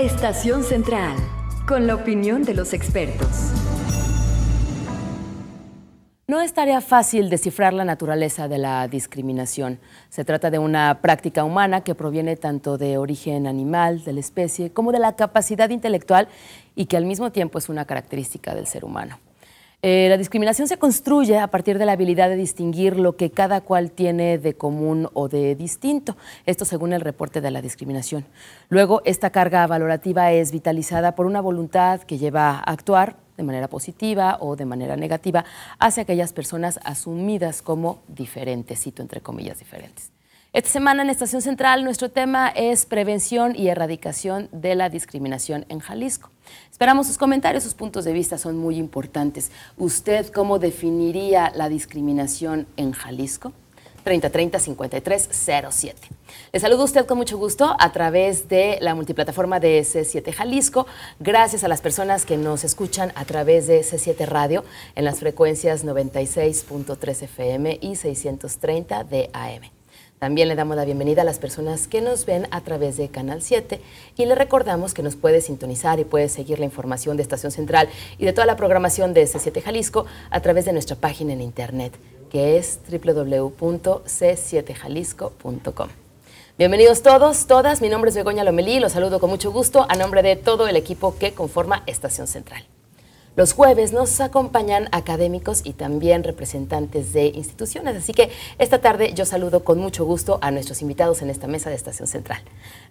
Estación Central, con la opinión de los expertos. No es tarea fácil descifrar la naturaleza de la discriminación. Se trata de una práctica humana que proviene tanto de origen animal, de la especie, como de la capacidad intelectual y que al mismo tiempo es una característica del ser humano. Eh, la discriminación se construye a partir de la habilidad de distinguir lo que cada cual tiene de común o de distinto, esto según el reporte de la discriminación. Luego, esta carga valorativa es vitalizada por una voluntad que lleva a actuar de manera positiva o de manera negativa hacia aquellas personas asumidas como diferentes, cito entre comillas diferentes. Esta semana en Estación Central nuestro tema es prevención y erradicación de la discriminación en Jalisco. Esperamos sus comentarios, sus puntos de vista son muy importantes. ¿Usted cómo definiría la discriminación en Jalisco? 3030-5307. Le saludo a usted con mucho gusto a través de la multiplataforma de C7 Jalisco, gracias a las personas que nos escuchan a través de C7 Radio en las frecuencias 96.3 FM y 630 de AM. También le damos la bienvenida a las personas que nos ven a través de Canal 7 y le recordamos que nos puede sintonizar y puede seguir la información de Estación Central y de toda la programación de C7 Jalisco a través de nuestra página en internet que es www.c7jalisco.com. Bienvenidos todos, todas. Mi nombre es Begoña Lomelí y los saludo con mucho gusto a nombre de todo el equipo que conforma Estación Central. Los jueves nos acompañan académicos y también representantes de instituciones. Así que esta tarde yo saludo con mucho gusto a nuestros invitados en esta mesa de Estación Central.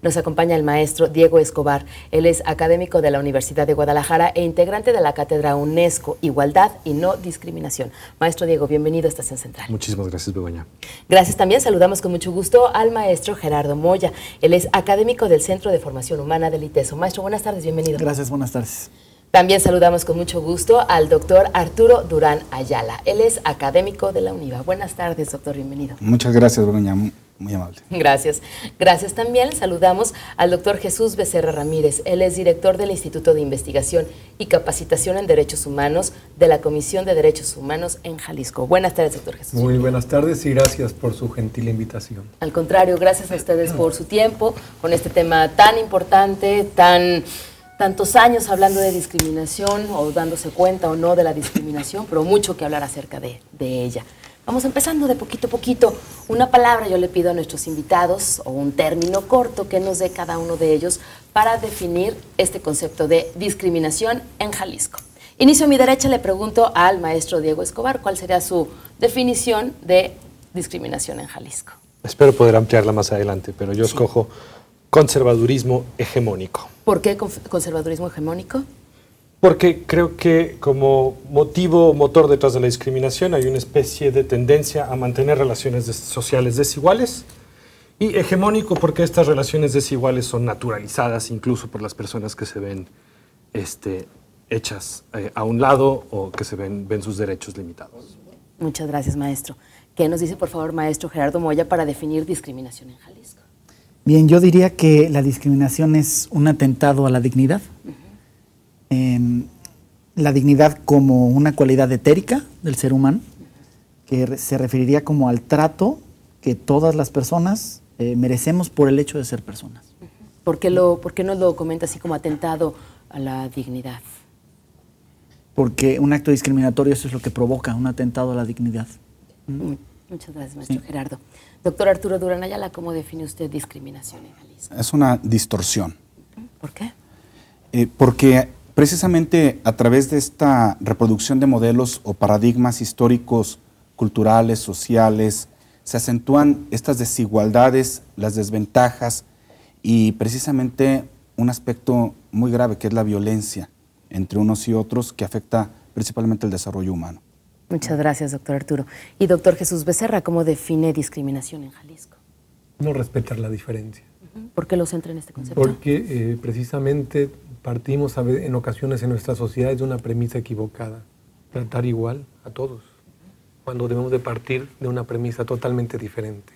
Nos acompaña el maestro Diego Escobar. Él es académico de la Universidad de Guadalajara e integrante de la Cátedra UNESCO Igualdad y No Discriminación. Maestro Diego, bienvenido a Estación Central. Muchísimas gracias, Begoña. Gracias también. Saludamos con mucho gusto al maestro Gerardo Moya. Él es académico del Centro de Formación Humana del ITESO. Maestro, buenas tardes, bienvenido. Gracias, buenas tardes. También saludamos con mucho gusto al doctor Arturo Durán Ayala. Él es académico de la UNIVA. Buenas tardes, doctor. Bienvenido. Muchas gracias, Bruña. Muy amable. Gracias. Gracias también. Saludamos al doctor Jesús Becerra Ramírez. Él es director del Instituto de Investigación y Capacitación en Derechos Humanos de la Comisión de Derechos Humanos en Jalisco. Buenas tardes, doctor Jesús. Muy buenas tardes y gracias por su gentil invitación. Al contrario, gracias a ustedes por su tiempo con este tema tan importante, tan tantos años hablando de discriminación o dándose cuenta o no de la discriminación, pero mucho que hablar acerca de, ella. Vamos empezando de poquito a poquito. Una palabra yo le pido a nuestros invitados o un término corto que nos dé cada uno de ellos para definir este concepto de discriminación en Jalisco. Inicio a mi derecha, le pregunto al maestro Diego Escobar cuál sería su definición de discriminación en Jalisco. Espero poder ampliarla más adelante, pero yo escojo conservadurismo hegemónico. ¿Por qué conservadurismo hegemónico? Porque creo que como motivo motor detrás de la discriminación hay una especie de tendencia a mantener relaciones sociales desiguales y hegemónico porque estas relaciones desiguales son naturalizadas incluso por las personas que se ven este, hechas eh, a un lado o que se ven, ven sus derechos limitados. Muchas gracias, maestro. ¿Qué nos dice, por favor, maestro Gerardo Moya, para definir discriminación en Jalisco? Bien, yo diría que la discriminación es un atentado a la dignidad. Em, la dignidad como una cualidad etérica del ser humano, que se referiría como al trato que todas las personas eh, merecemos por el hecho de ser personas. ¿Por qué, lo, no lo comenta así como atentado a la dignidad? Porque un acto discriminatorio eso es lo que provoca un atentado a la dignidad. Muchas gracias, maestro Gerardo. Doctor Arturo Durán Ayala, ¿cómo define usted discriminación en Jalisco? Es una distorsión. ¿Por qué? Eh, porque precisamente a través de esta reproducción de modelos o paradigmas históricos, culturales, sociales, se acentúan estas desigualdades, las desventajas y precisamente un aspecto muy grave que es la violencia entre unos y otros que afecta principalmente el desarrollo humano. Muchas gracias, doctor Arturo. Y doctor Jesús Becerra, ¿cómo define discriminación en Jalisco? No respetar la diferencia. ¿Por qué lo centra en este concepto? Porque eh, precisamente partimos en ocasiones en nuestra sociedades de una premisa equivocada, tratar igual a todos, cuando debemos de partir de una premisa totalmente diferente,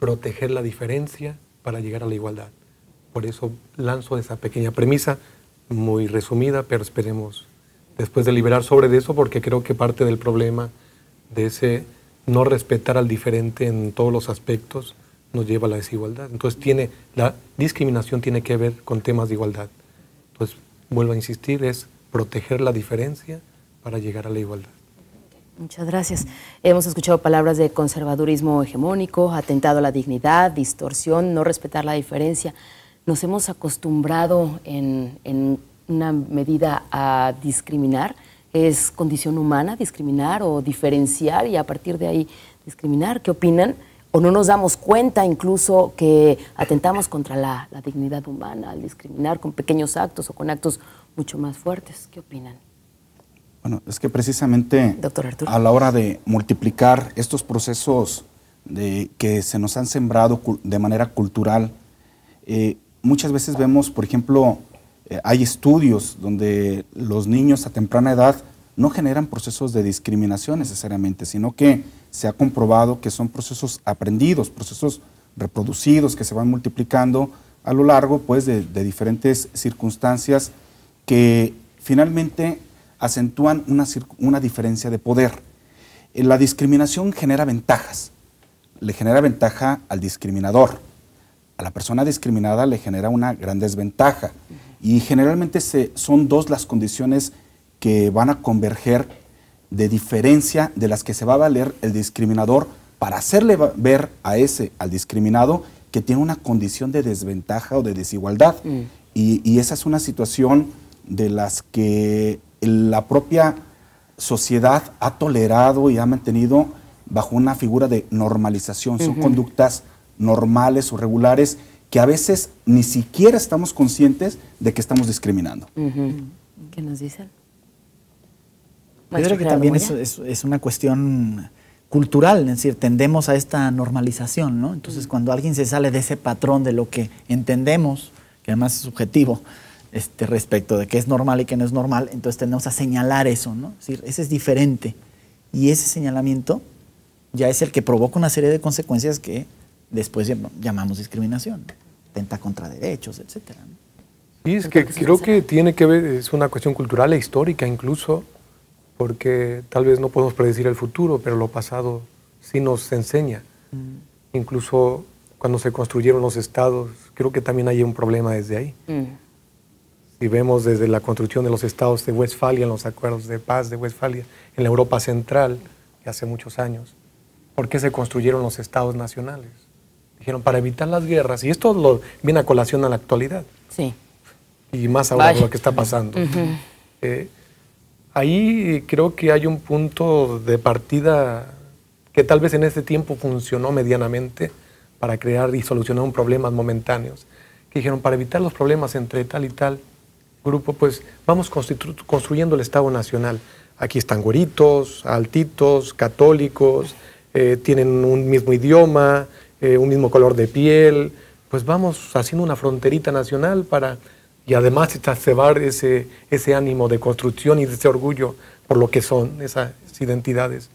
proteger la diferencia para llegar a la igualdad. Por eso lanzo esa pequeña premisa, muy resumida, pero esperemos después de liberar sobre eso, porque creo que parte del problema de ese no respetar al diferente en todos los aspectos nos lleva a la desigualdad. Entonces tiene, la discriminación tiene que ver con temas de igualdad. Entonces, pues, vuelvo a insistir, es proteger la diferencia para llegar a la igualdad. Muchas gracias. Hemos escuchado palabras de conservadurismo hegemónico, atentado a la dignidad, distorsión, no respetar la diferencia. Nos hemos acostumbrado en, en una medida a discriminar, es condición humana discriminar o diferenciar y a partir de ahí discriminar. ¿Qué opinan? O no nos damos cuenta incluso que atentamos contra la, dignidad humana al discriminar con pequeños actos o con actos mucho más fuertes. ¿Qué opinan? Bueno, es que precisamente a la hora de multiplicar estos procesos de, que se nos han sembrado de manera cultural, eh, muchas veces vemos, por ejemplo, eh, hay estudios donde los niños a temprana edad no generan procesos de discriminación necesariamente, sino que se ha comprobado que son procesos aprendidos, procesos reproducidos que se van multiplicando a lo largo pues, de, diferentes circunstancias que finalmente acentúan una, una diferencia de poder. Eh, la discriminación genera ventajas, le genera ventaja al discriminador, a la persona discriminada le genera una gran desventaja. Y generalmente se, son dos las condiciones que van a converger de diferencia de las que se va a valer el discriminador para hacerle ver a ese, al discriminado, que tiene una condición de desventaja o de desigualdad. Mm. Y, esa es una situación de las que la propia sociedad ha tolerado y ha mantenido bajo una figura de normalización. Son conductas normales o regulares que a veces ni siquiera estamos conscientes de que estamos discriminando. Mm. ¿Qué nos dicen? Yo creo que también es, una cuestión cultural, es decir, tendemos a esta normalización, ¿no? Entonces, mm. cuando alguien se sale de ese patrón de lo que entendemos, que además es subjetivo, este, respecto de qué es normal y qué no es normal, entonces tendemos a señalar eso, ¿no? Es decir, ese es diferente. Y ese señalamiento ya es el que provoca una serie de consecuencias que después llamamos discriminación, tenta contra derechos, etc. Y es que creo que tiene que ver, es una cuestión cultural e histórica incluso, porque tal vez no podemos predecir el futuro, pero lo pasado sí nos enseña. Mm. Incluso cuando se construyeron los estados, creo que también hay un problema desde ahí. Mm. Si vemos desde la construcción de los estados de Westfalia, en los acuerdos de paz de Westfalia, en la Europa Central, hace muchos años, ¿por qué se construyeron los estados nacionales? Dijeron, para evitar las guerras. Y esto lo viene a colación a la actualidad. Sí. Y más ahora lo que está pasando. Eh, ahí creo que hay un punto de partida que tal vez en ese tiempo funcionó medianamente para crear y solucionar un problemas momentáneos. Que dijeron, para evitar los problemas entre tal y tal grupo, pues vamos construyendo el Estado Nacional. Aquí están goritos altitos, católicos, eh, tienen un mismo idioma, eh, un mismo color de piel, pues vamos haciendo una fronterita nacional para, y además exacerbar ese, ese ánimo de construcción y de ese orgullo por lo que son esas identidades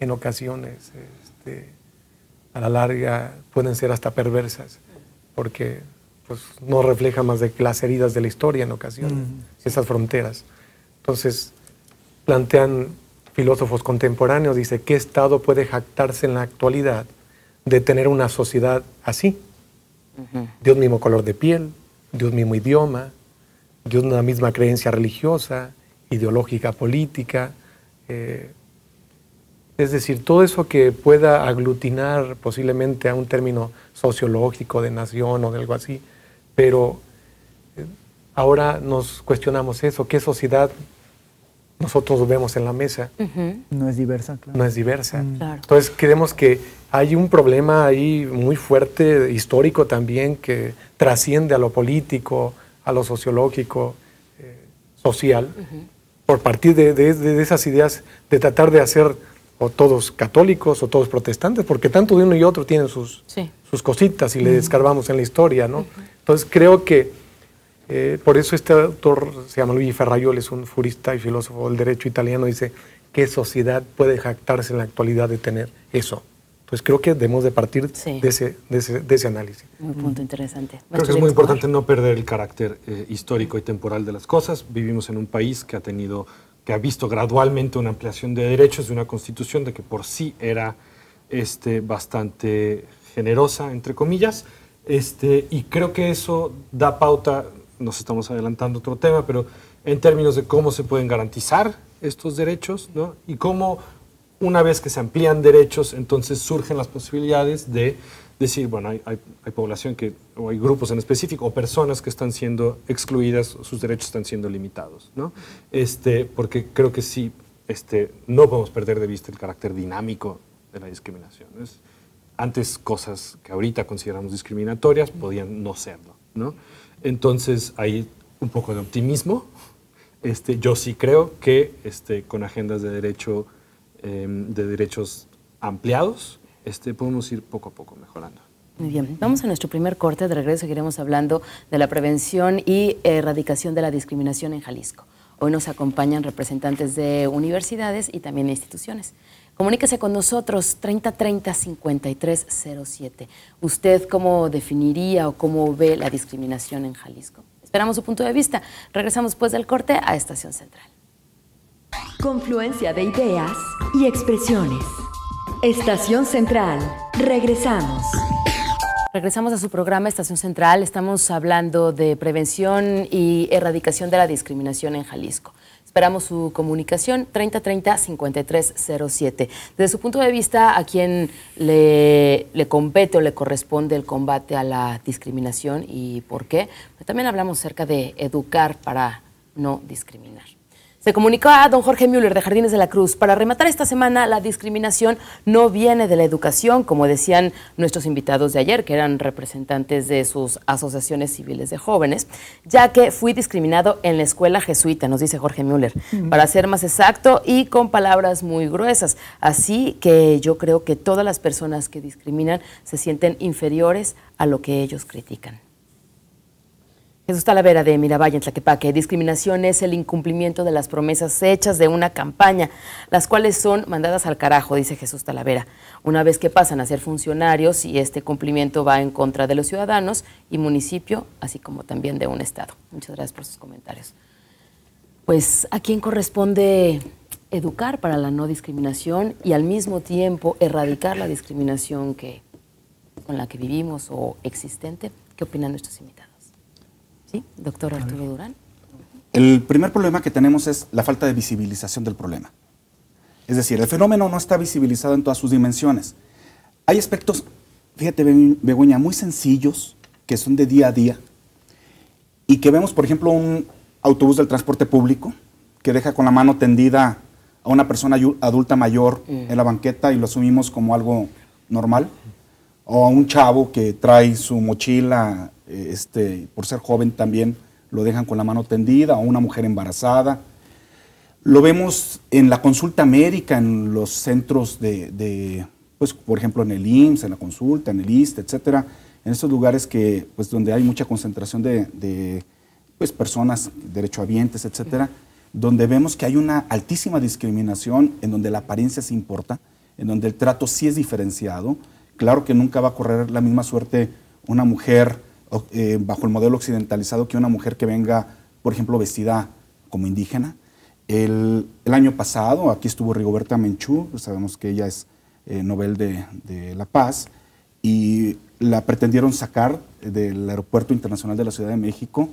en ocasiones este, a la larga pueden ser hasta perversas porque pues, no refleja más de las heridas de la historia en ocasiones, esas fronteras. Entonces, plantean filósofos contemporáneos, dice, ¿qué Estado puede jactarse en la actualidad de tener una sociedad así. De un mismo color de piel, de un mismo idioma, de una misma creencia religiosa, ideológica, política. Eh, es decir, todo eso que pueda aglutinar posiblemente a un término sociológico de nación o de algo así, pero eh, ahora nos cuestionamos eso, ¿qué sociedad nosotros vemos en la mesa? No es diversa, claro. No es diversa. Mm. Entonces queremos que hay un problema ahí muy fuerte, histórico también, que trasciende a lo político, a lo sociológico, eh, social, por partir de, esas ideas de tratar de hacer o todos católicos o todos protestantes, porque tanto de uno y otro tienen sus, sus cositas y le descarbamos en la historia, ¿no? Entonces creo que eh, por eso este autor, se llama Luigi Ferrayol, es un jurista y filósofo del derecho italiano, dice, ¿qué sociedad puede jactarse en la actualidad de tener eso? Pues creo que debemos de partir de, ese, de, ese, análisis. Un punto interesante. Creo que es muy importante no perder el carácter eh, histórico y temporal de las cosas. Vivimos en un país que ha tenido, que ha visto gradualmente una ampliación de derechos de una constitución de que por sí era este, bastante generosa, entre comillas. Este, y creo que eso da pauta, nos estamos adelantando otro tema, pero en términos de cómo se pueden garantizar estos derechos ¿no? y cómo una vez que se amplían derechos, entonces surgen las posibilidades de decir, bueno, hay, hay, población que, o hay grupos en específico, o personas que están siendo excluidas, sus derechos están siendo limitados, ¿no? Este, porque creo que sí, este, no podemos perder de vista el carácter dinámico de la discriminación. Es, antes cosas que ahorita consideramos discriminatorias podían no serlo, ¿no? Entonces hay un poco de optimismo. Este, yo sí creo que este, con agendas de derecho Em, de derechos ampliados, este, podemos ir poco a poco mejorando. Muy bien, vamos a nuestro primer corte. De regreso seguiremos hablando de la prevención y erradicación de la discriminación en Jalisco. Hoy nos acompañan representantes de universidades y también instituciones. Comuníquese con nosotros 3030-5307. ¿Usted cómo definiría o cómo ve la discriminación en Jalisco? Esperamos su punto de vista. Regresamos después pues del corte a Estación Central. Confluencia de ideas y expresiones. Estación Central. Regresamos. Regresamos a su programa Estación Central. Estamos hablando de prevención y erradicación de la discriminación en Jalisco. Esperamos su comunicación 3030-5307. Desde su punto de vista, ¿a quién le, compete o le corresponde el combate a la discriminación y por qué? también hablamos acerca de educar para no discriminar. Se comunicó a don Jorge Müller de Jardines de la Cruz. Para rematar esta semana, la discriminación no viene de la educación, como decían nuestros invitados de ayer, que eran representantes de sus asociaciones civiles de jóvenes, ya que fui discriminado en la escuela jesuita, nos dice Jorge Müller, mm. para ser más exacto y con palabras muy gruesas. Así que yo creo que todas las personas que discriminan se sienten inferiores a lo que ellos critican. Jesús Talavera de Miravalle, en Tlaquepaque. Discriminación es el incumplimiento de las promesas hechas de una campaña, las cuales son mandadas al carajo, dice Jesús Talavera. Una vez que pasan a ser funcionarios y este cumplimiento va en contra de los ciudadanos y municipio, así como también de un Estado. Muchas gracias por sus comentarios. Pues, ¿a quién corresponde educar para la no discriminación y al mismo tiempo erradicar la discriminación que, con la que vivimos o existente? ¿Qué opinan nuestros invitados? doctor Arturo Durán. El primer problema que tenemos es la falta de visibilización del problema. Es decir, el fenómeno no está visibilizado en todas sus dimensiones. Hay aspectos, fíjate, Begoña, muy sencillos, que son de día a día, y que vemos, por ejemplo, un autobús del transporte público que deja con la mano tendida a una persona adulta mayor mm. en la banqueta y lo asumimos como algo normal, o a un chavo que trae su mochila eh, este, por ser joven también lo dejan con la mano tendida, o una mujer embarazada. Lo vemos en la consulta médica, en los centros de, pues, por ejemplo, en el IMSS, en la consulta, en el ISTE, etcétera, en esos lugares que, pues, donde hay mucha concentración de, pues, personas, derechohabientes, etcétera, donde vemos que hay una altísima discriminación, en donde la apariencia se importa, en donde el trato sí es diferenciado. Claro que nunca va a correr la misma suerte una mujer eh, bajo el modelo occidentalizado que una mujer que venga, por ejemplo, vestida como indígena. El, año pasado aquí estuvo Rigoberta Menchú, sabemos que ella es eh, Nobel de, La Paz, y la pretendieron sacar del Aeropuerto Internacional de la Ciudad de México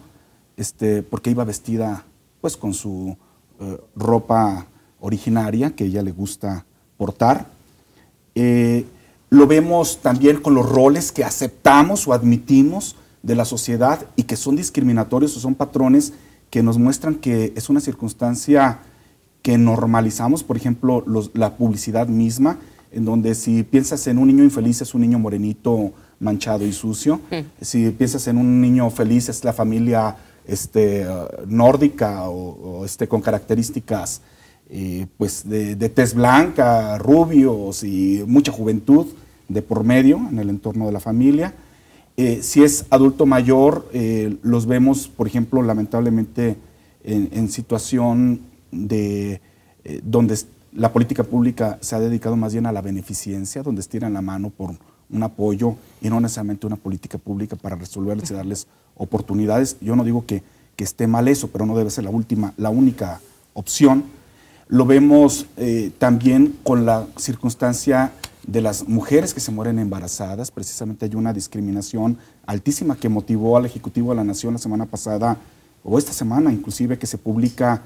este, porque iba vestida pues con su eh, ropa originaria que ella le gusta portar. Eh, lo vemos también con los roles que aceptamos o admitimos de la sociedad y que son discriminatorios o son patrones que nos muestran que es una circunstancia que normalizamos, por ejemplo, la publicidad misma, en donde si piensas en un niño infeliz es un niño morenito, manchado y sucio, hmm. si piensas en un niño feliz es la familia este, nórdica o, este, con características eh, pues de, tez blanca, rubios y mucha juventud de por medio en el entorno de la familia. Eh, si es adulto mayor, eh, los vemos, por ejemplo, lamentablemente en, situación de eh, donde la política pública se ha dedicado más bien a la beneficencia, donde estiran la mano por un apoyo y no necesariamente una política pública para resolverles y darles oportunidades. Yo no digo que, que esté mal eso, pero no debe ser la última, la única opción lo vemos eh, también con la circunstancia de las mujeres que se mueren embarazadas. Precisamente hay una discriminación altísima que motivó al Ejecutivo de la Nación la semana pasada, o esta semana inclusive, que se publica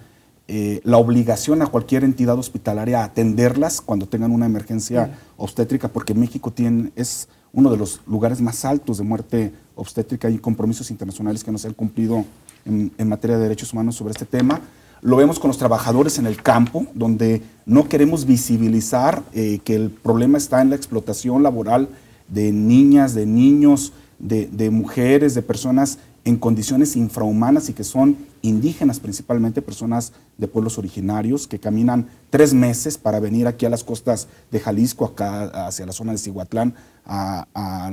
eh, la obligación a cualquier entidad hospitalaria a atenderlas cuando tengan una emergencia obstétrica, porque México tiene, es uno de los lugares más altos de muerte obstétrica y compromisos internacionales que no se han cumplido en materia de derechos humanos sobre este tema lo vemos con los trabajadores en el campo, donde no queremos visibilizar eh, que el problema está en la explotación laboral de niñas, de niños, de, mujeres, de personas en condiciones infrahumanas y que son indígenas, principalmente personas de pueblos originarios, que caminan tres meses para venir aquí a las costas de Jalisco, acá hacia la zona de Cihuatlán, a,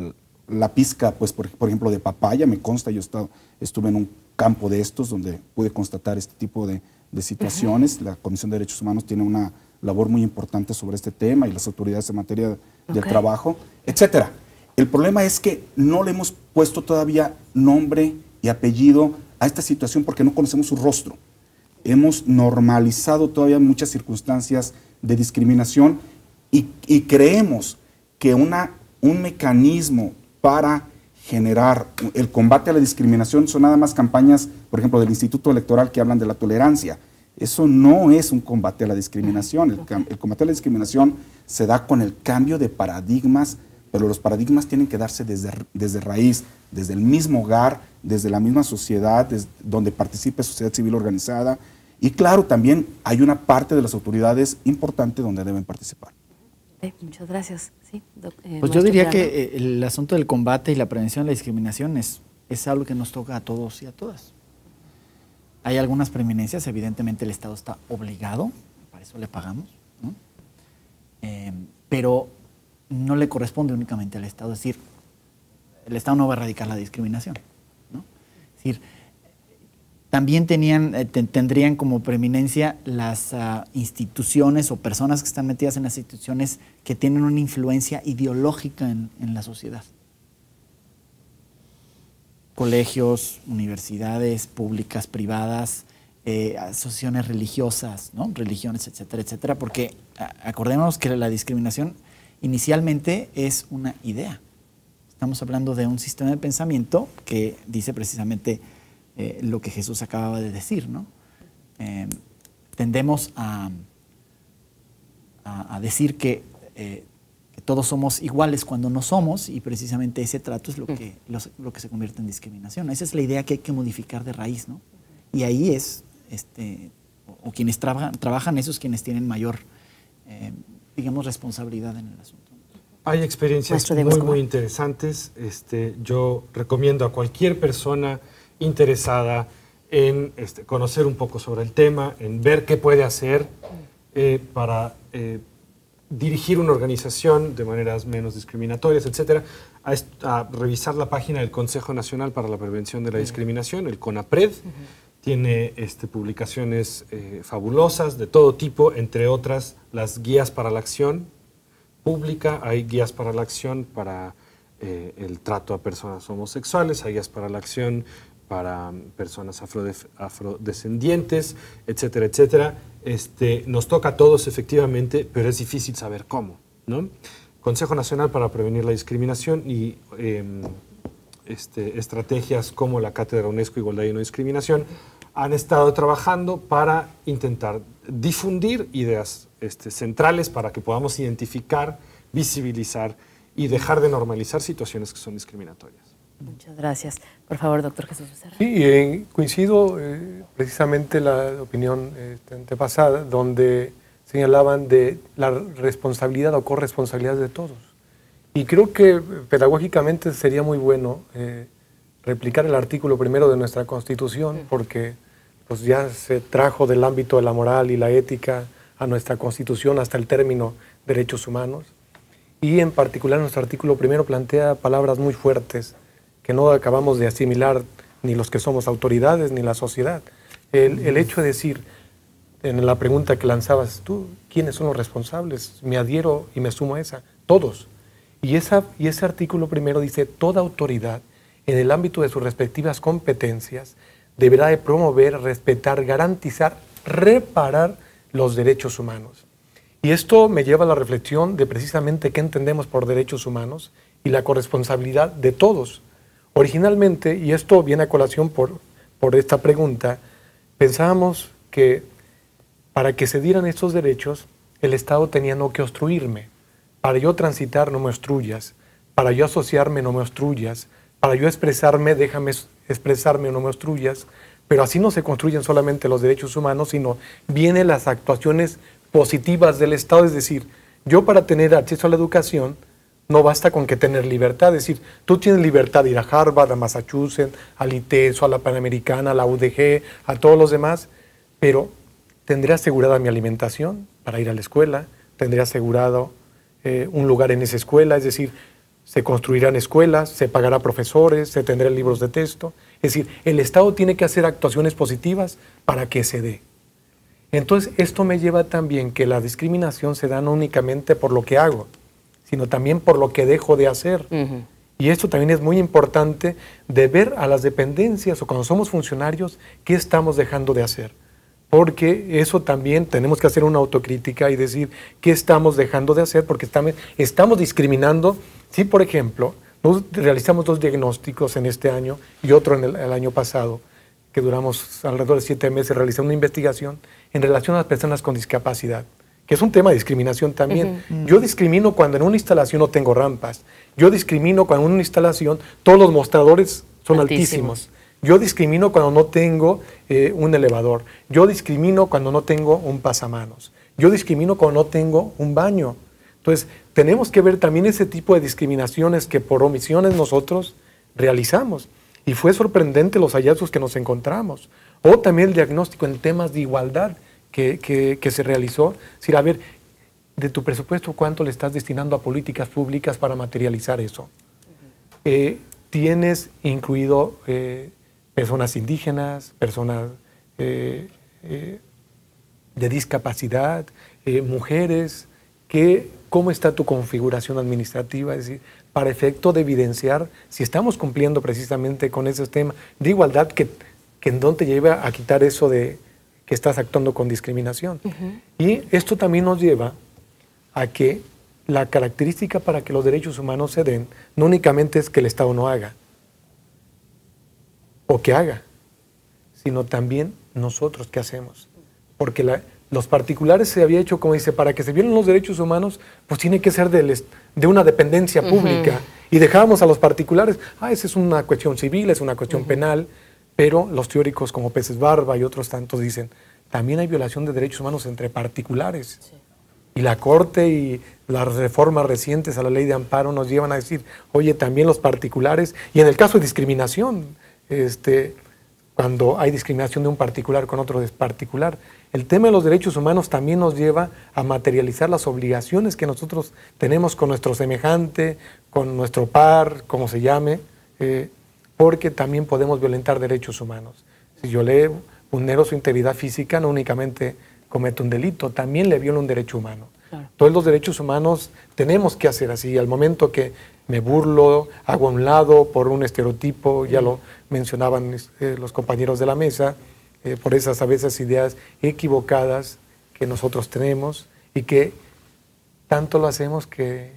la pizca, pues, por, ejemplo, de papaya. Me consta, yo estado, estuve en un campo de estos donde pude constatar este tipo de, situaciones. La Comisión de Derechos Humanos tiene una labor muy importante sobre este tema y las autoridades en materia del trabajo, etcétera. El problema es que no le hemos puesto todavía nombre y apellido a esta situación porque no conocemos su rostro. Hemos normalizado todavía muchas circunstancias de discriminación y, creemos que una, un mecanismo para generar el combate a la discriminación son nada más campañas, por ejemplo, del Instituto Electoral que hablan de la tolerancia. Eso no es un combate a la discriminación. El, combate a la discriminación se da con el cambio de paradigmas, pero los paradigmas tienen que darse desde, desde raíz, desde el mismo hogar, desde la misma sociedad, desde donde participe sociedad civil organizada. Y claro, también hay una parte de las autoridades importante donde deben participar. Eh, muchas gracias. Eh, pues yo diría que eh, el asunto del combate y la prevención de la discriminación es, algo que nos toca a todos y a todas. Hay algunas preeminencias, evidentemente el Estado está obligado, para eso le pagamos, pero no le corresponde únicamente al Estado, es decir, el Estado no va a erradicar la discriminación. ¿no? Es decir, también tenían, eh, tendrían como preeminencia las ah, instituciones o personas que están metidas en las instituciones que tienen una influencia ideológica en, la sociedad. Colegios, universidades públicas, privadas, eh, asociaciones religiosas, ¿no? religiones, etcétera, etcétera, porque acordemos ah, acordémonos que la discriminación inicialmente es una idea. Estamos hablando de un sistema de pensamiento que dice precisamente eh, lo que Jesús acababa de decir, ¿no? Em, tendemos a, a, decir eh, que, todos somos iguales cuando no somos y precisamente ese trato es lo que, mm. lo, que se convierte en discriminación. Esa es la idea que hay que modificar de raíz, ¿no? Y ahí es, este, o, quienes trabajan, esos quienes tienen mayor, em, digamos, responsabilidad en el asunto. Hay experiencias muy, muy interesantes. Este, yo recomiendo a cualquier persona interesada en este, conocer un poco sobre el tema, en ver qué puede hacer eh, para eh, dirigir una organización de maneras menos discriminatorias, etcétera, a, revisar la página del Consejo Nacional para la Prevención de la Discriminación, el CONAPRED. Tiene este, publicaciones eh, fabulosas de todo tipo, entre otras las guías para la acción pública, hay guías para la acción para el trato a personas homosexuales, hay guías para la acción para personas afrodescendientes, etcétera, etcétera. Este, nos toca a todos efectivamente, pero es difícil saber cómo. ¿no? Consejo Nacional para Prevenir la Discriminación y em, este, estrategias como la Cátedra UNESCO Igualdad y No Discriminación han estado trabajando para intentar difundir ideas este, centrales para que podamos identificar, visibilizar y dejar de normalizar situaciones que son discriminatorias. Muchas gracias. Por favor, doctor Jesús Sí, eh, coincido eh, precisamente la opinión este, antepasada, donde señalaban de la responsabilidad o corresponsabilidad de todos. Y creo que eh, pedagógicamente sería muy bueno replicar el artículo primero de nuestra Constitución, porque pues, ya se trajo del ámbito de la moral y la ética a nuestra Constitución hasta el término derechos humanos. Y en particular nuestro artículo primero plantea palabras muy fuertes que no acabamos de asimilar ni los que somos autoridades ni la sociedad. El, hecho de decir, en la pregunta que lanzabas tú, ¿quiénes son los responsables? Me adhiero y me sumo a esa. Todos. Y, esa, y ese artículo primero dice, toda autoridad en el ámbito de sus respectivas competencias deberá de promover, respetar, garantizar, reparar los derechos humanos. Y esto me lleva a la reflexión de precisamente qué entendemos por derechos humanos y la corresponsabilidad de todos. Originalmente, y esto viene a colación por, esta pregunta, pensábamos que para que se dieran estos derechos, el Estado tenía no que obstruirme. Para yo transitar, no me obstruyas. Para yo asociarme, no me obstruyas. Para yo expresarme, déjame expresarme, no me obstruyas. Pero así no se construyen solamente los derechos humanos, sino vienen las actuaciones positivas del Estado. Es decir, yo para tener acceso a la educación, no basta con que tener libertad, es decir, tú tienes libertad de ir a Harvard, a Massachusetts, al ITESO, a la Panamericana, a la UDG, a todos los demás, pero tendré asegurada mi alimentación para ir a la escuela, tendré asegurado eh, un lugar en esa escuela, es decir, se construirán escuelas, se pagará profesores, se tendrán libros de texto. Es decir, el Estado tiene que hacer actuaciones positivas para que se dé. Entonces, esto me lleva también que la discriminación se da no únicamente por lo que hago, sino también por lo que dejo de hacer. Y esto también es muy importante de ver a las dependencias o cuando somos funcionarios, qué estamos dejando de hacer. Porque eso también tenemos que hacer una autocrítica y decir qué estamos dejando de hacer, porque estamos discriminando. Si, por ejemplo, nos realizamos dos diagnósticos en este año y otro en el, año pasado, que duramos alrededor de siete meses realizamos una investigación en relación a las personas con discapacidad que es un tema de discriminación también. Mm. Yo discrimino cuando en una instalación no tengo rampas. Yo discrimino cuando en una instalación todos los mostradores son altísimos. Yo discrimino cuando no tengo eh, un elevador. Yo discrimino cuando no tengo un pasamanos. Yo discrimino cuando no tengo un baño. Entonces, tenemos que ver también ese tipo de discriminaciones que por omisiones nosotros realizamos. Y fue sorprendente los hallazgos que nos encontramos. O también el diagnóstico en temas de igualdad que, se realizó. Es decir, a ver, de tu presupuesto, ¿cuánto le estás destinando a políticas públicas para materializar eso? Eh, ¿Tienes incluido eh, personas indígenas, personas eh, de discapacidad, mujeres? ¿Cómo está tu configuración administrativa? Es decir, para efecto de evidenciar si estamos cumpliendo precisamente con ese temas de igualdad que, que en dónde lleva a quitar eso de, que estás actuando con discriminación. Y esto también nos lleva a que la característica para que los derechos humanos se den no únicamente es que el Estado no haga o que haga, sino también nosotros qué hacemos. Porque los particulares se había hecho, como dice, para que se vieran los derechos humanos, pues tiene que ser de una dependencia pública. Y dejábamos a los particulares, ah, esa es una cuestión civil, es una cuestión penal, pero los teóricos como Peces Barba y otros tantos dicen, también hay violación de derechos humanos entre particulares. Y la Corte y las reformas recientes a la ley de amparo nos llevan a decir, oye, también los particulares, y en el caso de discriminación, este, cuando hay discriminación de un particular con otro particular, el tema de los derechos humanos también nos lleva a materializar las obligaciones que nosotros tenemos con nuestro semejante, con nuestro par, como se llame. Eh, porque también podemos violentar derechos humanos. Si yo le vulnero su integridad física, no únicamente cometo un delito, también le violo un derecho humano. Todos los derechos humanos tenemos que hacer así. Al momento que me burlo, hago a un lado por un estereotipo, ya mm. lo mencionaban eh, los compañeros de la mesa, eh, por esas a veces ideas equivocadas que nosotros tenemos y que tanto lo hacemos que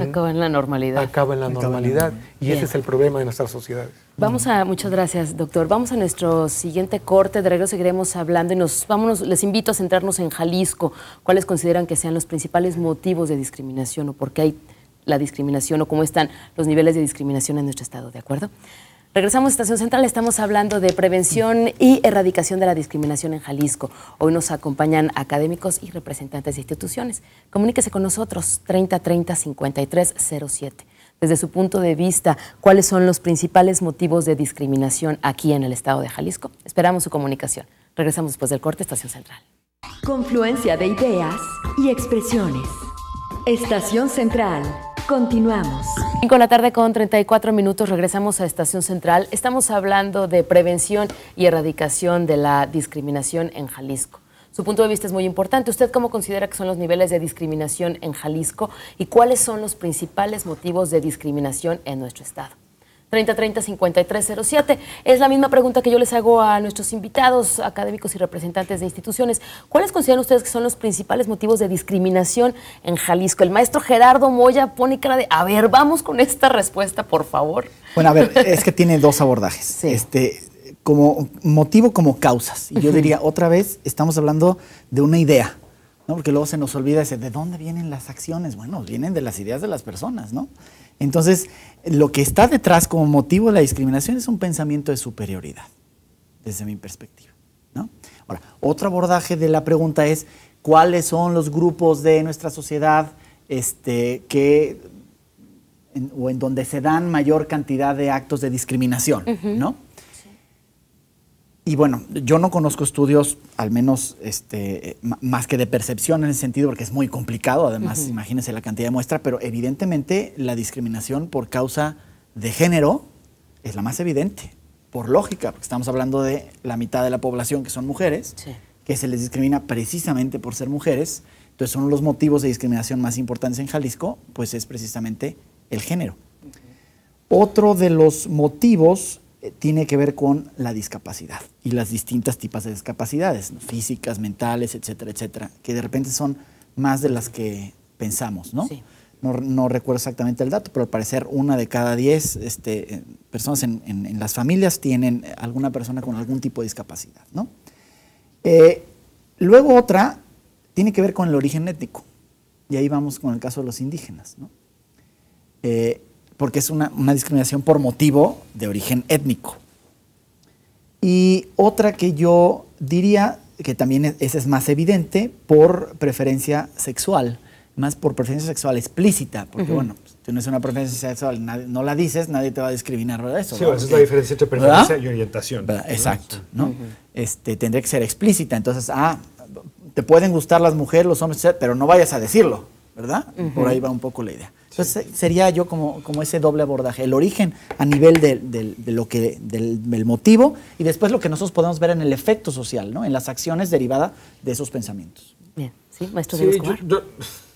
Acaba en la normalidad. Acaba en la normalidad. Y ese es el problema de nuestras sociedades. Vamos a, muchas gracias, doctor. Vamos a nuestro siguiente corte. De regreso seguiremos hablando y nos, vámonos, les invito a centrarnos en Jalisco. ¿Cuáles consideran que sean los principales motivos de discriminación o por qué hay la discriminación o cómo están los niveles de discriminación en nuestro estado? ¿De acuerdo? Regresamos a Estación Central, estamos hablando de prevención y erradicación de la discriminación en Jalisco. Hoy nos acompañan académicos y representantes de instituciones. Comuníquese con nosotros 30 5307 Desde su punto de vista, ¿cuáles son los principales motivos de discriminación aquí en el estado de Jalisco? Esperamos su comunicación. Regresamos después del corte, Estación Central. Confluencia de ideas y expresiones. Estación Central Continuamos. 5 de la tarde con 34 minutos regresamos a Estación Central. Estamos hablando de prevención y erradicación de la discriminación en Jalisco. Su punto de vista es muy importante. ¿Usted cómo considera que son los niveles de discriminación en Jalisco y cuáles son los principales motivos de discriminación en nuestro estado? 3030-5307. Es la misma pregunta que yo les hago a nuestros invitados, académicos y representantes de instituciones. ¿Cuáles consideran ustedes que son los principales motivos de discriminación en Jalisco? El maestro Gerardo Moya pone cara de, a ver, vamos con esta respuesta, por favor. Bueno, a ver, es que tiene dos abordajes. Este, como motivo como causas. Y yo diría, otra vez, estamos hablando de una idea. ¿no? Porque luego se nos olvida ese, ¿de dónde vienen las acciones? Bueno, vienen de las ideas de las personas, ¿no? Entonces, lo que está detrás como motivo de la discriminación es un pensamiento de superioridad, desde mi perspectiva. Ahora, otro abordaje de la pregunta es, ¿cuáles son los grupos de nuestra sociedad este, en, o en donde se dan mayor cantidad de actos de discriminación? ¿no? Y bueno, yo no conozco estudios, al menos este, más que de percepción en ese sentido, porque es muy complicado, además, imagínense la cantidad de muestra, pero evidentemente la discriminación por causa de género es la más evidente, por lógica, porque estamos hablando de la mitad de la población que son mujeres, que se les discrimina precisamente por ser mujeres. Entonces, uno de los motivos de discriminación más importantes en Jalisco, pues es precisamente el género. Otro de los motivos eh, tiene que ver con la discapacidad y las distintas tipos de discapacidades, físicas, mentales, etcétera, etcétera, que de repente son más de las que pensamos, ¿no? No, recuerdo exactamente el dato, pero al parecer una de cada diez este, eh, personas en, las familias tienen alguna persona con algún tipo de discapacidad, ¿no? Eh, luego otra tiene que ver con el origen étnico, y ahí vamos con el caso de los indígenas, ¿no? porque es una, discriminación por motivo de origen étnico. Y otra que yo diría que también es más evidente por preferencia sexual, más por preferencia sexual explícita, porque bueno, si no es una preferencia sexual, nadie, no la dices, nadie te va a discriminar, ¿verdad? Eso, sí, esa es la eh, diferencia entre preferencia y orientación. Exacto, este, tendría que ser explícita, entonces, ah, te pueden gustar las mujeres, los hombres, pero no vayas a decirlo, ¿verdad? Por ahí va un poco la idea. Entonces sería yo como, como ese doble abordaje, el origen a nivel de, lo que, del, motivo y después lo que nosotros podemos ver en el efecto social, ¿no? en las acciones derivadas de esos pensamientos. Bien, ¿sí? sí, yo,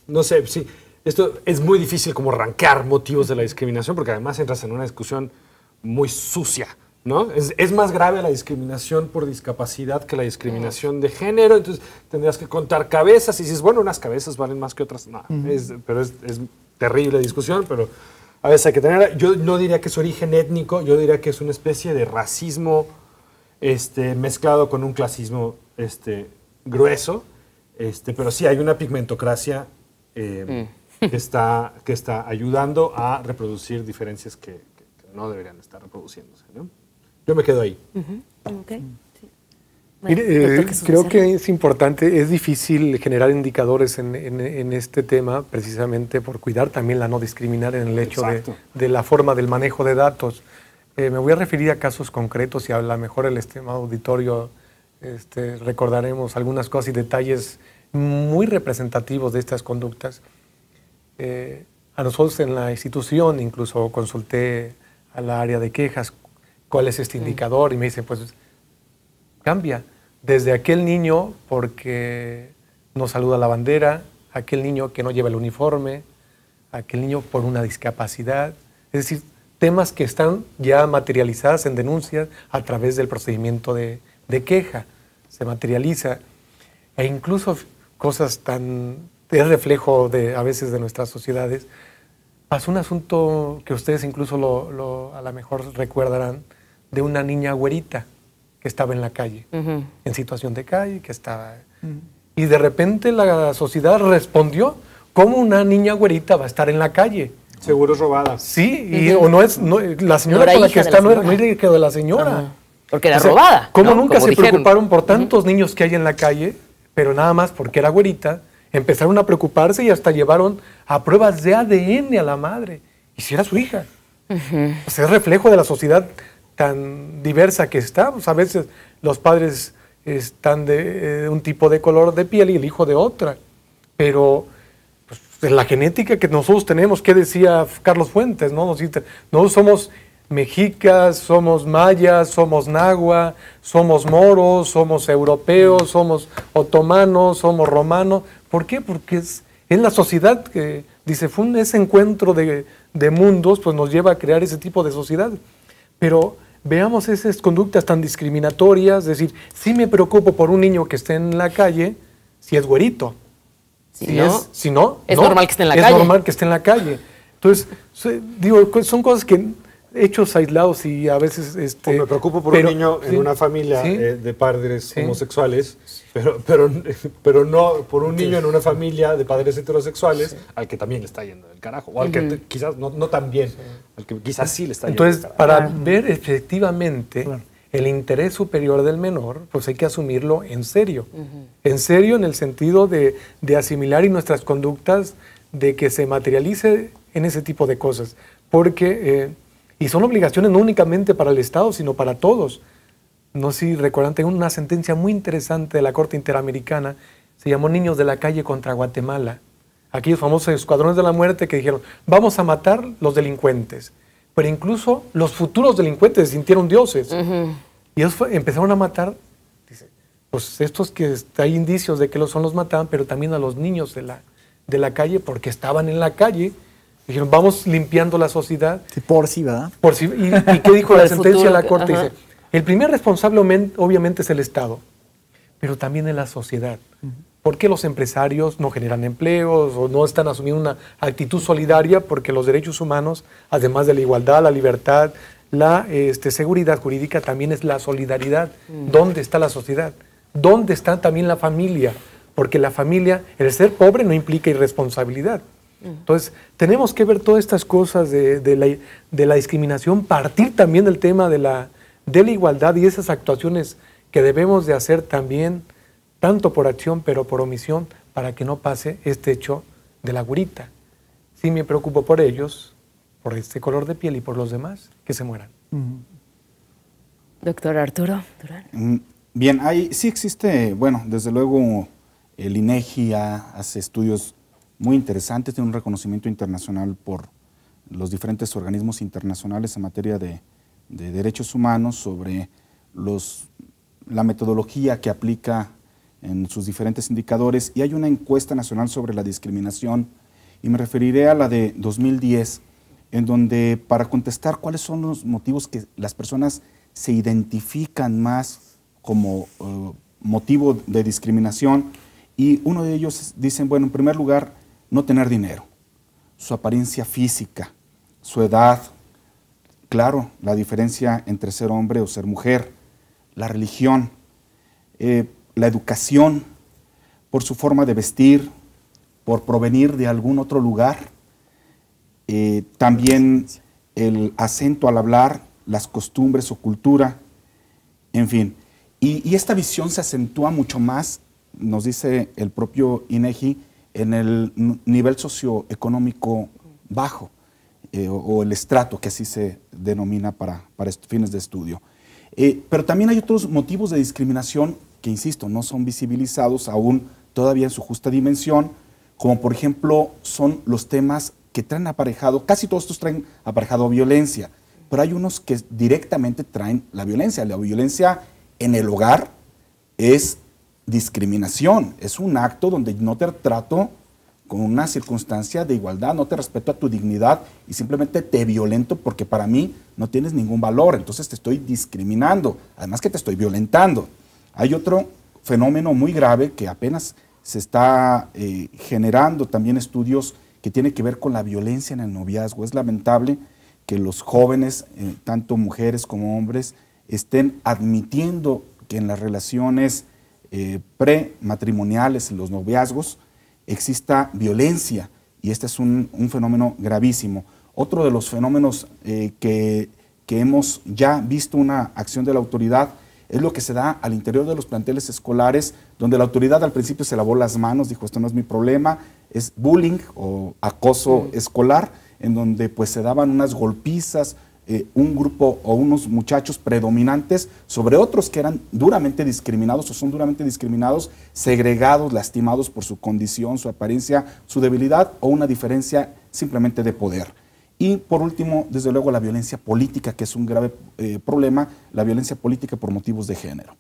no sé, sí, esto es muy difícil como arrancar motivos de la discriminación porque además entras en una discusión muy sucia. ¿No? Es, más grave la discriminación por discapacidad que la discriminación de género, entonces tendrías que contar cabezas y dices, bueno, unas cabezas valen más que otras, no, pero es terrible discusión, pero a veces hay que tener. Yo no diría que es origen étnico, yo diría que es una especie de racismo este, mezclado con un clasismo este, grueso, este, pero sí hay una pigmentocracia em, mm. que, está, que está ayudando a reproducir diferencias que, no deberían estar reproduciéndose. Yo me quedo ahí. Mire, eh, creo que es importante, es difícil generar indicadores en, este tema precisamente por cuidar también la no discriminar en el hecho de, la forma del manejo de datos. Eh, me voy a referir a casos concretos y a lo mejor el estimado auditorio este, recordaremos algunas cosas y detalles muy representativos de estas conductas. Eh, a nosotros en la institución incluso consulté al la área de quejas cuál es este indicador y me dicen pues cambia desde aquel niño porque no saluda la bandera, aquel niño que no lleva el uniforme, aquel niño por una discapacidad. Es decir, temas que están ya materializadas en denuncias a través del procedimiento de, queja. Se materializa. E incluso cosas tan. de reflejo a veces de nuestras sociedades. Pasó un asunto que ustedes incluso a lo mejor recordarán de una niña güerita que estaba en la calle, en situación de calle, que estaba... Mm. Y de repente la sociedad respondió, ¿cómo una niña güerita va a estar en la calle? Seguro es robada. Sí, o no es, la señora con la que está no muy hija de la señora. Porque era robada. ¿Cómo nunca se preocuparon por tantos niños que hay en la calle? Pero nada más porque era güerita, empezaron a preocuparse y hasta llevaron a pruebas de ADN a la madre. Y si era su hija. O es reflejo de la sociedad tan diversa que estamos, pues, a veces los padres están eh, de un tipo de color de piel y el hijo de otra. Pero pues, en la genética que nosotros tenemos, ¿qué decía Carlos Fuentes? No, no somos mexicas, somos mayas, somos nahua, somos moros, somos europeos, somos otomanos, somos romanos. ¿Por qué? Porque es, la sociedad que, dice, fue ese encuentro de, mundos, pues nos lleva a crear ese tipo de sociedad. Pero veamos esas conductas tan discriminatorias, es decir, si me preocupo por un niño que esté en la calle si es güerito. Si, no, si no, es normal que esté en la calle. Es normal que esté en la calle. Entonces, digo, pues, son cosas que hechos aislados y a veces... Este, me preocupo por un niño en una familia eh, de padres homosexuales, pero, pero, pero no por un niño en una familia de padres heterosexuales al que también le está yendo del carajo, o al que quizás no, no tan bien, al que quizás sí le está yendo Entonces, para ver efectivamente... El interés superior del menor, pues hay que asumirlo en serio. En serio en el sentido de, de asimilar y nuestras conductas, de que se materialice en ese tipo de cosas. Porque eh, y son obligaciones no únicamente para el Estado, sino para todos. No sé si recuerdan, tengo una sentencia muy interesante de la Corte Interamericana, se llamó Niños de la Calle contra Guatemala. Aquellos famosos escuadrones de la muerte que dijeron, vamos a matar los delincuentes. Pero incluso los futuros delincuentes sintieron dioses. Y ellos empezaron a matar, dice, pues estos que hay indicios de que los son los mataban, pero también a los niños de la, de la calle porque estaban en la calle Dijeron, vamos limpiando la sociedad. por sí, ¿verdad? Por sí. ¿Y, qué dijo la sentencia de la Corte? Dice, el primer responsable obviamente es el Estado, pero también es la sociedad. ¿Por qué los empresarios no generan empleos o no están asumiendo una actitud solidaria? Porque los derechos humanos, además de la igualdad, la libertad, la este, seguridad jurídica, también es la solidaridad. ¿Dónde está la sociedad? ¿Dónde está también la familia? Porque la familia, el ser pobre no implica irresponsabilidad. Entonces, tenemos que ver todas estas cosas de, la, discriminación, partir también del tema de la, de la igualdad y esas actuaciones que debemos de hacer también, tanto por acción, pero por omisión, para que no pase este hecho de la gurita. Sí me preocupo por ellos, por este color de piel y por los demás, que se mueran. Doctor Arturo mm, Bien, sí existe, bueno, desde luego el INEGI e hace estudios muy interesante, tiene un reconocimiento internacional por los diferentes organismos internacionales en materia de, derechos humanos, sobre la metodología que aplica en sus diferentes indicadores y hay una encuesta nacional sobre la discriminación y me referiré a la de 2010 en donde para contestar cuáles son los motivos que las personas se identifican más como eh, motivo de discriminación y uno de ellos dicen, bueno, en primer lugar, no tener dinero, su apariencia física, su edad, claro, la diferencia entre ser hombre o ser mujer, la religión, eh, la educación, por su forma de vestir, por provenir de algún otro lugar, eh, también el acento al hablar, las costumbres o cultura, en fin. Y, y esta visión se acentúa mucho más, nos dice el propio INEGI, en el nivel socioeconómico bajo eh, o, el estrato que así se denomina para, para fines de estudio. Eh, pero también hay otros motivos de discriminación que, insisto, no son visibilizados aún todavía en su justa dimensión, como por ejemplo son los temas que traen aparejado, casi todos estos traen aparejado violencia, pero hay unos que directamente traen la violencia. La violencia en el hogar es discriminación, es un acto donde no te trato con una circunstancia de igualdad, no te respeto a tu dignidad y simplemente te violento porque para mí no tienes ningún valor, entonces te estoy discriminando, además que te estoy violentando. Hay otro fenómeno muy grave que apenas se está eh, generando también estudios que tiene que ver con la violencia en el noviazgo. Es lamentable que los jóvenes, eh, tanto mujeres como hombres, estén admitiendo que en las relaciones eh, prematrimoniales, los noviazgos, exista violencia y este es un, fenómeno gravísimo. Otro de los fenómenos eh, que, que, hemos ya visto una acción de la autoridad es lo que se da al interior de los planteles escolares, donde la autoridad al principio se lavó las manos, dijo esto no es mi problema, es bullying o acoso mm. escolar, en donde pues se daban unas golpizas, eh, un grupo o unos muchachos predominantes sobre otros que eran duramente discriminados o son duramente discriminados, segregados, lastimados por su condición, su apariencia, su debilidad o una diferencia simplemente de poder. Y por último, desde luego, la violencia política, que es un grave eh, problema, la violencia política por motivos de género.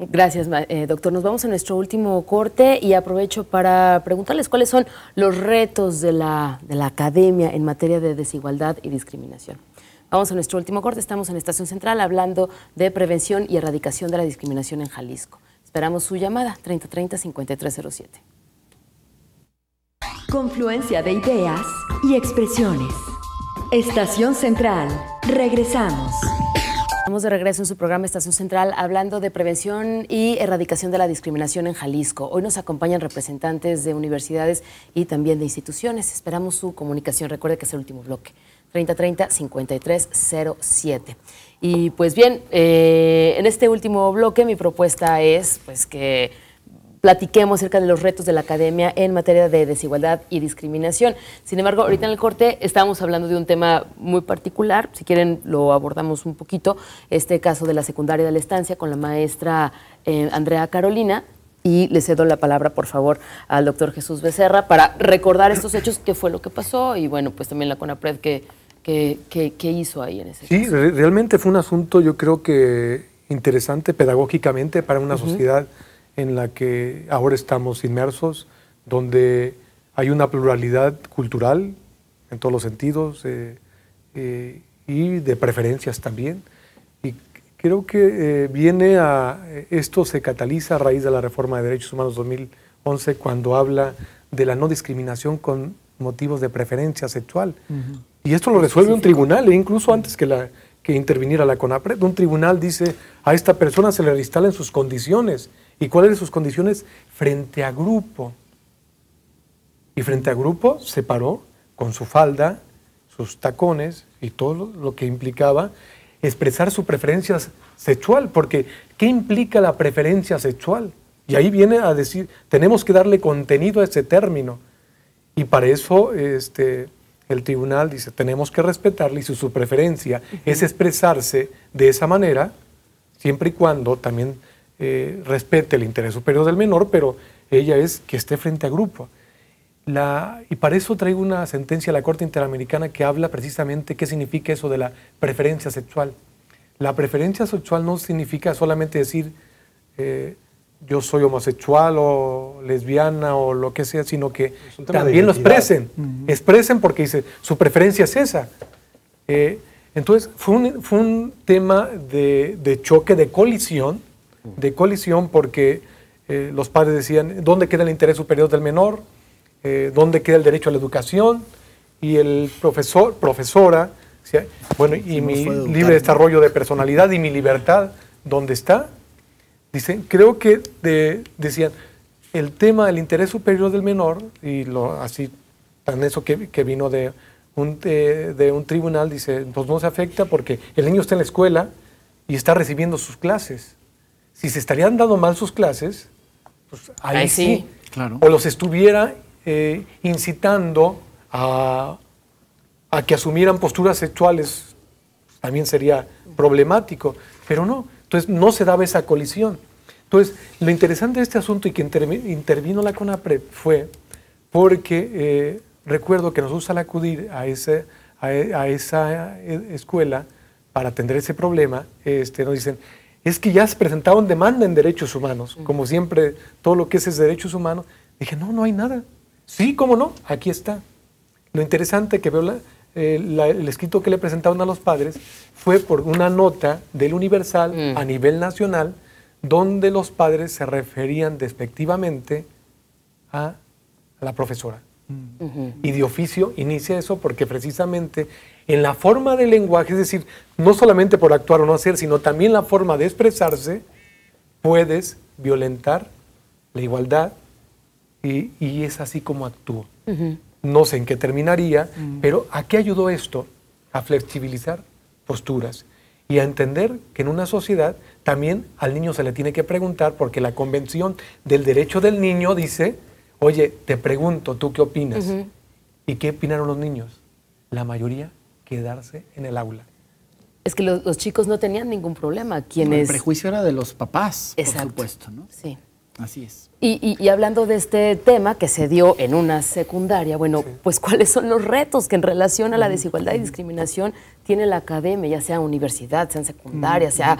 Gracias, eh, doctor. Nos vamos a nuestro último corte y aprovecho para preguntarles cuáles son los retos de la academia en materia de desigualdad y discriminación. Vamos a nuestro último corte. Estamos en Estación Central hablando de prevención y erradicación de la discriminación en Jalisco. Esperamos su llamada 3030-5307. Confluencia de ideas y expresiones. Estación Central. Regresamos. Estamos de regreso en su programa Estación Central hablando de prevención y erradicación de la discriminación en Jalisco. Hoy nos acompañan representantes de universidades y también de instituciones. Esperamos su comunicación. Recuerde que es el último bloque. 3030-5307. Y pues bien, eh, en este último bloque mi propuesta es pues que platiquemos acerca de los retos de la academia en materia de desigualdad y discriminación. Sin embargo, ahorita en el corte estábamos hablando de un tema muy particular, si quieren lo abordamos un poquito, este caso de la secundaria de la estancia con la maestra eh, Andrea Carolina, y le cedo la palabra, por favor, al doctor Jesús Becerra para recordar estos hechos, qué fue lo que pasó y bueno, pues también la CONAPRED que ¿Qué hizo ahí en ese sí, Sí, realmente fue un asunto, yo creo que interesante pedagógicamente para una sociedad en la que ahora estamos inmersos, donde hay una pluralidad cultural en todos los sentidos eh, eh, y de preferencias también. Y creo que eh, viene a, esto se cataliza a raíz de la reforma de derechos humanos 2011 cuando habla de la no discriminación con motivos de preferencia sexual. Y esto lo resuelve un tribunal, ¿eh? incluso antes que, la, que interviniera la CONAPRED. Un tribunal dice, a esta persona se le instalan sus condiciones. ¿Y cuáles sus condiciones? Frente a grupo. Y frente a grupo se paró con su falda, sus tacones y todo lo que implicaba expresar su preferencia sexual, porque ¿qué implica la preferencia sexual? Y ahí viene a decir, tenemos que darle contenido a ese término. Y para eso este, el tribunal dice, tenemos que respetarle y su preferencia es expresarse de esa manera, siempre y cuando también eh, respete el interés superior del menor, pero ella es que esté frente a grupo. La, y para eso traigo una sentencia de la Corte Interamericana que habla precisamente qué significa eso de la preferencia sexual. La preferencia sexual no significa solamente decir, eh, yo soy homosexual o lesbiana o lo que sea, sino que también lo expresen, expresen porque dice, su preferencia es esa. Eh, entonces, fue un, tema de, choque, de colisión, de colisión porque eh, los padres decían, ¿dónde queda el interés superior del menor? Eh, ¿Dónde queda el derecho a la educación? Y el profesor, profesora, bueno, y mi libre desarrollo de personalidad y mi libertad, ¿dónde está? Dice, creo que de, decían, el tema del interés superior del menor, y lo, así tan eso que, vino de un, de, un tribunal, dice, pues no se afecta porque el niño está en la escuela y está recibiendo sus clases. Si se estarían dando mal sus clases, pues ahí, sí. Claro. O los estuviera eh, incitando a, a que asumieran posturas sexuales, también sería problemático. Pero no, entonces no se daba esa colisión. Entonces, lo interesante de este asunto y que intervino la CONAPREP fue porque eh, recuerdo que nos al acudir a, ese, a, e, esa eh, escuela para atender ese problema, este, nos dicen, es que ya se presentaron demanda en derechos humanos, como siempre, todo lo que es, es derechos humanos. Dije, no, no hay nada. Sí, cómo no, aquí está. Lo interesante que veo la, el escrito que le presentaron a los padres fue por una nota del Universal mm. a nivel nacional donde los padres se referían despectivamente a, la profesora. Mm. Y de oficio inicia eso porque precisamente en la forma del lenguaje, es decir, no solamente por actuar o no hacer, sino también la forma de expresarse, puedes violentar la igualdad y, es así como actúo no sé en qué terminaría, mm. pero ¿a qué ayudó esto? A flexibilizar posturas y a entender que en una sociedad también al niño se le tiene que preguntar porque la Convención del Derecho del Niño dice, oye, te pregunto, ¿tú qué opinas? ¿Y qué opinaron los niños? La mayoría quedarse en el aula. Es que los, chicos no tenían ningún problema. Quienes... El prejuicio era de los papás, Exacto. por supuesto, ¿no? Sí. Así es. Y, hablando de este tema que se dio en una secundaria, bueno, pues cuáles son los retos que en relación a la mm. desigualdad y mm. discriminación tiene la academia, ya sea universidad, mm, sea secundaria, eh, sea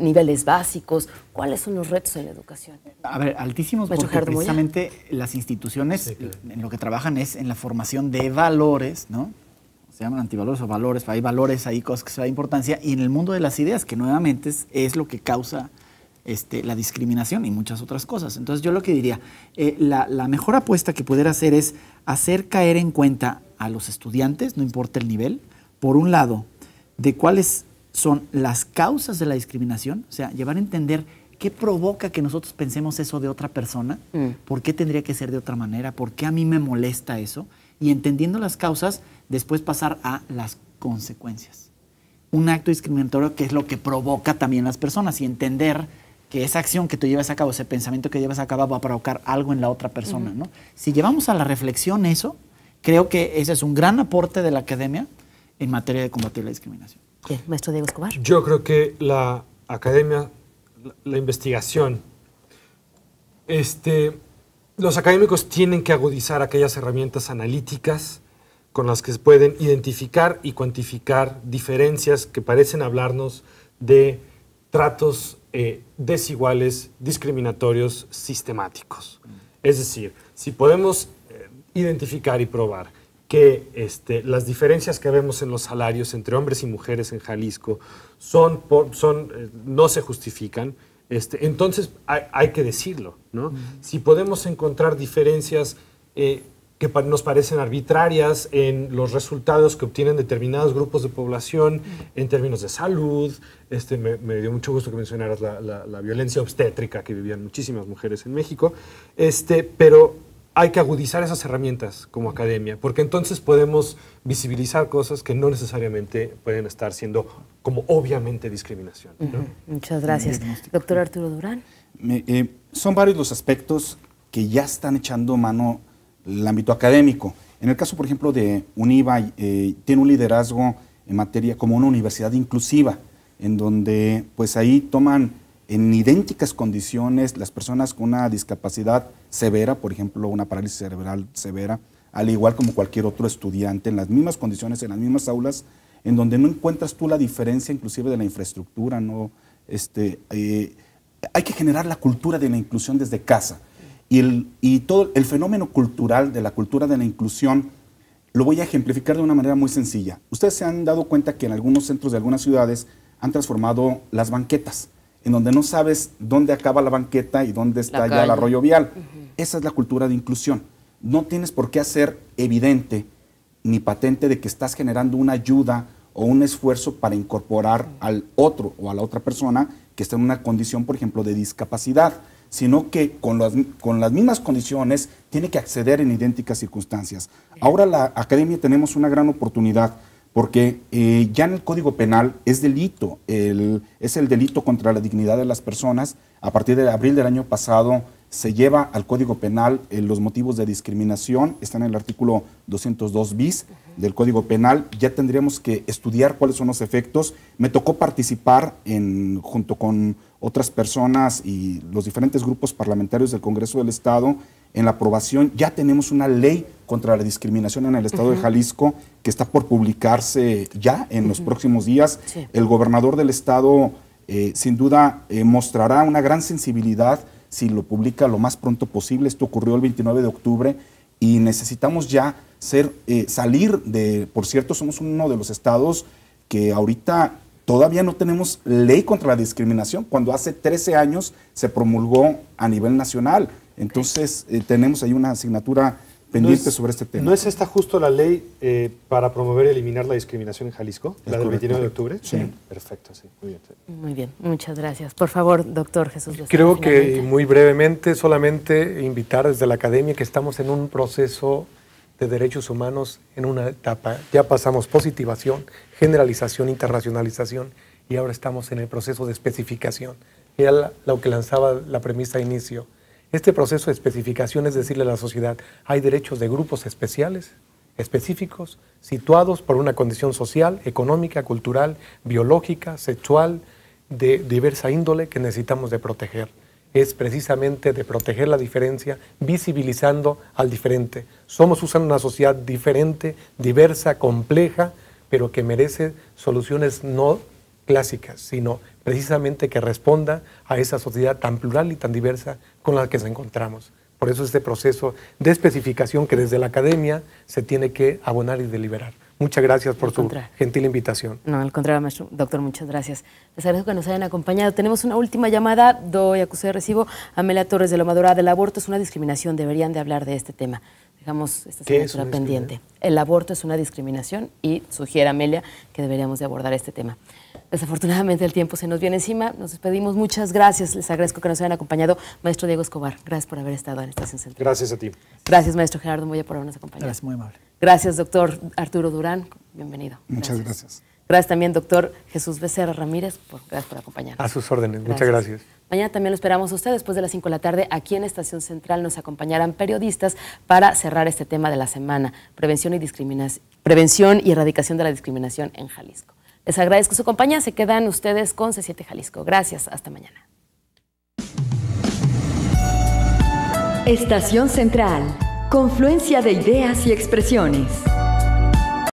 niveles básicos, cuáles son los retos en la educación. A ver, altísimos, porque precisamente las instituciones en lo que trabajan es en la formación de valores, ¿no? se llaman antivalores o valores, hay valores, hay cosas que se da importancia, y en el mundo de las ideas, que nuevamente es lo que causa este, la discriminación y muchas otras cosas. Entonces yo lo que diría, eh, la, mejor apuesta que pudiera hacer es hacer caer en cuenta a los estudiantes, no importa el nivel, por un lado, de cuáles son las causas de la discriminación, o sea, llevar a entender qué provoca que nosotros pensemos eso de otra persona, mm. por qué tendría que ser de otra manera, por qué a mí me molesta eso, y entendiendo las causas, después pasar a las consecuencias. Un acto discriminatorio que es lo que provoca también las personas y entender que esa acción que tú llevas a cabo, ese pensamiento que llevas a cabo va a provocar algo en la otra persona, ¿no? Si llevamos a la reflexión eso, creo que ese es un gran aporte de la academia en materia de combatir la discriminación. maestro Diego Escobar. Yo creo que la academia, la, investigación, este, los académicos tienen que agudizar aquellas herramientas analíticas con las que se pueden identificar y cuantificar diferencias que parecen hablarnos de tratos eh, desiguales, discriminatorios, sistemáticos. Es decir, si podemos eh, identificar y probar que este, las diferencias que vemos en los salarios entre hombres y mujeres en Jalisco son, eh, no se justifican, este, entonces hay, que decirlo. ¿no? Si podemos encontrar diferencias que nos parecen arbitrarias en los resultados que obtienen determinados grupos de población en términos de salud. Este, me, dio mucho gusto que mencionaras la, violencia obstétrica que vivían muchísimas mujeres en México. Este, pero hay que agudizar esas herramientas como academia, porque entonces podemos visibilizar cosas que no necesariamente pueden estar siendo como obviamente discriminación. Muchas gracias. Doctor Arturo Durán. Eh, son varios los aspectos que ya están echando mano el ámbito académico. En el caso, por ejemplo, de UNIVA, eh, tiene un liderazgo en materia como una universidad inclusiva, en donde pues ahí toman en idénticas condiciones las personas con una discapacidad severa, por ejemplo, una parálisis cerebral severa, al igual como cualquier otro estudiante, en las mismas condiciones, en las mismas aulas, en donde no encuentras tú la diferencia inclusive de la infraestructura, ¿no? Este, eh, hay que generar la cultura de la inclusión desde casa. Y, y todo el fenómeno cultural de la cultura de la inclusión lo voy a ejemplificar de una manera muy sencilla. Ustedes se han dado cuenta que en algunos centros de algunas ciudades han transformado las banquetas, en donde no sabes dónde acaba la banqueta y dónde está ya el arroyo vial. Esa es la cultura de inclusión. No tienes por qué hacer evidente ni patente de que estás generando una ayuda o un esfuerzo para incorporar al otro o a la otra persona que está en una condición, por ejemplo, de discapacidad sino que con las, con las mismas condiciones tiene que acceder en idénticas circunstancias. Ahora la academia tenemos una gran oportunidad porque eh, ya en el Código Penal es delito, el, es el delito contra la dignidad de las personas. A partir de abril del año pasado se lleva al Código Penal eh, los motivos de discriminación, están en el artículo 202 bis del Código Penal, ya tendríamos que estudiar cuáles son los efectos. Me tocó participar en, junto con otras personas y los diferentes grupos parlamentarios del Congreso del Estado en la aprobación. Ya tenemos una ley contra la discriminación en el Estado de Jalisco que está por publicarse ya en los próximos días. El gobernador del Estado eh, sin duda eh, mostrará una gran sensibilidad si lo publica lo más pronto posible. Esto ocurrió el 29 de octubre y necesitamos ya ser, eh, salir de, por cierto, somos uno de los estados que ahorita todavía no tenemos ley contra la discriminación, cuando hace 13 años se promulgó a nivel nacional. Entonces, eh, tenemos ahí una asignatura no es, sobre este ¿No es esta justo la ley eh, para promover y eliminar la discriminación en Jalisco? ¿La del 29 de octubre? Sí. Perfecto, sí. Muy bien. Muy bien, muchas gracias. Por favor, doctor Jesús. Creo que muy brevemente, solamente invitar desde la academia que estamos en un proceso de derechos humanos en una etapa. Ya pasamos positivación, generalización, internacionalización y ahora estamos en el proceso de especificación. Era lo que lanzaba la premisa de inicio este proceso de especificación es decirle a la sociedad, hay derechos de grupos especiales, específicos, situados por una condición social, económica, cultural, biológica, sexual, de diversa índole que necesitamos de proteger. Es precisamente de proteger la diferencia, visibilizando al diferente. Somos usando una sociedad diferente, diversa, compleja, pero que merece soluciones no clásicas, sino precisamente que responda a esa sociedad tan plural y tan diversa con la que nos encontramos. Por eso este proceso de especificación que desde la academia se tiene que abonar y deliberar. Muchas gracias por su gentil invitación. No, al contrario, Doctor, muchas gracias. Les agradezco que nos hayan acompañado. Tenemos una última llamada. Doy acusé de recibo a Amelia Torres de Lomadora. Del aborto es una discriminación. Deberían de hablar de este tema. Dejamos esta asignatura pendiente. El aborto es una discriminación y sugiere Amelia que deberíamos de abordar este tema. Desafortunadamente el tiempo se nos viene encima. Nos despedimos. Muchas gracias. Les agradezco que nos hayan acompañado. Maestro Diego Escobar, gracias por haber estado en Estación Central. Gracias a ti. Gracias, maestro Gerardo Moya, por habernos acompañado. Gracias, muy amable. Gracias, doctor Arturo Durán. Bienvenido. Muchas gracias. gracias. también, doctor Jesús Becerra Ramírez, por, gracias por acompañarnos. A sus órdenes, muchas gracias. Mañana también lo esperamos a usted, después de las 5 de la tarde, aquí en Estación Central nos acompañarán periodistas para cerrar este tema de la semana, prevención y, prevención y erradicación de la discriminación en Jalisco. Les agradezco su compañía. Se quedan ustedes con C7 Jalisco. Gracias. Hasta mañana. Estación Central. Confluencia de ideas y expresiones.